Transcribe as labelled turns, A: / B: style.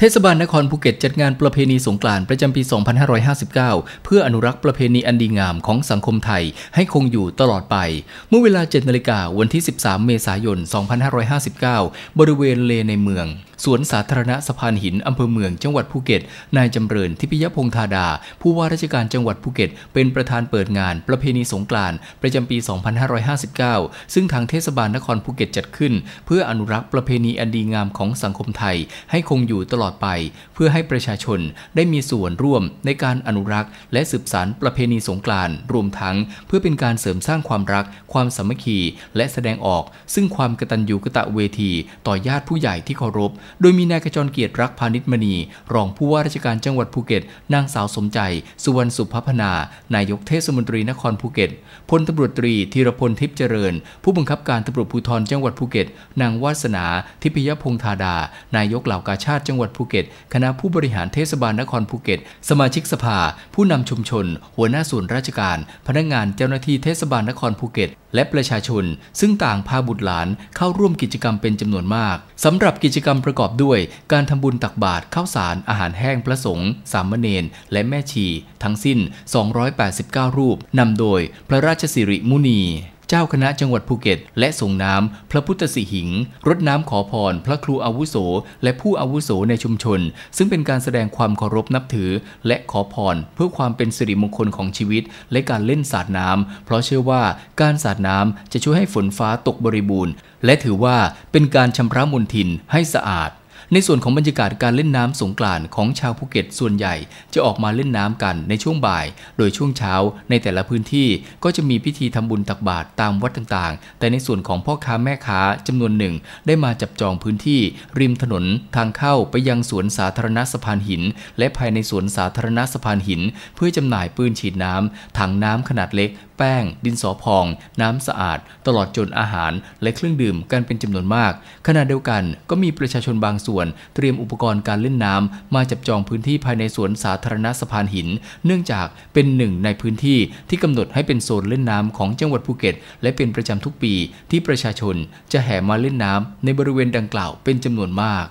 A: เทศบาลนครภูเก็ตจัดงานประเพณีสงกรานต์ประจำปี 2559 เพื่ออนุรักษ์ประเพณีอันดีงามของสังคมไทยให้คงอยู่ตลอดไป เมื่อเวลา 7นาฬิกาวันที่ 13 เมษายน 2559 บริเวณเลในเมือง สวนสาธารณะสะพานหินอำเภอเมืองจังหวัดภูเก็ต นายจำเริญ ทิพยพงธาดา ผู้ว่าราชการจังหวัดภูเก็ต เป็นประธานเปิดงานประเพณีสงกรานต์ประจำปี 2559 ซึ่งทางเทศบาลนครภูเก็ตจัดขึ้นเพื่ออนุรักษ์ประเพณีอันดีงามของสังคมไทยให้คงอยู่ตลอดอดไป เพื่อให้ประชาชนได้มีส่วนร่วมในการอนุรักษ์ และสืบสานประเพณีสงกรานต์รวมทั้งเพื่อเป็นการเสริมสร้างความรักความสามัคคีและแสดงออก ซึ่งความกตัญญูกะตะเวที ต่อญาติผู้ใหญ่ที่เคารพ โดยมีนายกระจรเกียรติรักพาณิชมณี รองผู้ว่าราชการจังหวัดภูเก็ตนางสาวสมใจสุวรรณสุภพนา นายกเทศมนตรีนครภูเก็ตพลตำรวจตรีธีรพลทิพย์เจริญ ผู้บังคับการตำรวจภูธรจังหวัดภูเก็ต นางวาสนา ทิพยพงษ์ธาดา นายกเหล่ากาชาติจังหวัดภูเก็ตคณะผู้บริหารเทศบาลนครภูเก็ต สมาชิกสภา ผู้นำชุมชน หัวหน้าส่วนราชการ พนักงานเจ้าหน้าที่เทศบาลนครภูเก็ต และประชาชน ซึ่งต่างพาบุตรหลานเข้าร่วมกิจกรรมเป็นจำนวนมาก สำหรับกิจกรรมประกอบด้วย การทำบุญตักบาตรข้าวสาร อาหารแห้งพระสงฆ์สามเณร และแม่ชี ทั้งสิ้น 289 รูปนำโดยพระราชสิริมุนีเจ้าคณะจังหวัดภูเก็ตและส่งน้ำพระพุทธสิหิง รดน้ำขอพรพระครูอาวุโสและผู้อาวุโสในชุมชนซึ่งเป็นการแสดงความเคารพนับถือและขอพรเพื่อความเป็นสิริมงคลของชีวิตและการเล่นสาดน้ำเพราะเชื่อว่าการสาดน้ำจะช่วยให้ฝนฟ้าตกบริบูรณ์และถือว่าเป็นการชำระมลทินให้สะอาดในส่วนของบรรยากาศการเล่นน้ำสงกรานต์ของชาวภูเก็ต ส่วนใหญ่จะออกมาเล่นน้ำกันในช่วงบ่าย โดยช่วงเช้าในแต่ละพื้นที่ก็จะมีพิธีทำบุญตักบาตรตามวัดต่างๆ แต่ในส่วนของพ่อค้าแม่ค้าจำนวนหนึ่งได้มาจับจองพื้นที่ ริมถนนทางเข้าไปยังสวนสาธารณะสะพานหิน และภายในสวนสาธารณะสะพานหิน เพื่อจำหน่ายปืนฉีดน้ำถังน้ำขนาดเล็กแป้ง ดินสอพอง น้ำสะอาด ตลอดจนอาหาร และเครื่องดื่มกันเป็นจำนวนมาก ขณะเดียวกันก็มีประชาชนบางส่วน เตรียมอุปกรณ์การเล่นน้ำมาจับจองพื้นที่ภายในสวนสาธารณะสะพานหิน เนื่องจากเป็นหนึ่งในพื้นที่ที่กำหนดให้เป็นโซนเล่นน้ำของจังหวัดภูเก็ต และเป็นประจำทุกปีที่ประชาชนจะแห่มาเล่นน้ำในบริเวณดังกล่าวเป็นจำนวนมาก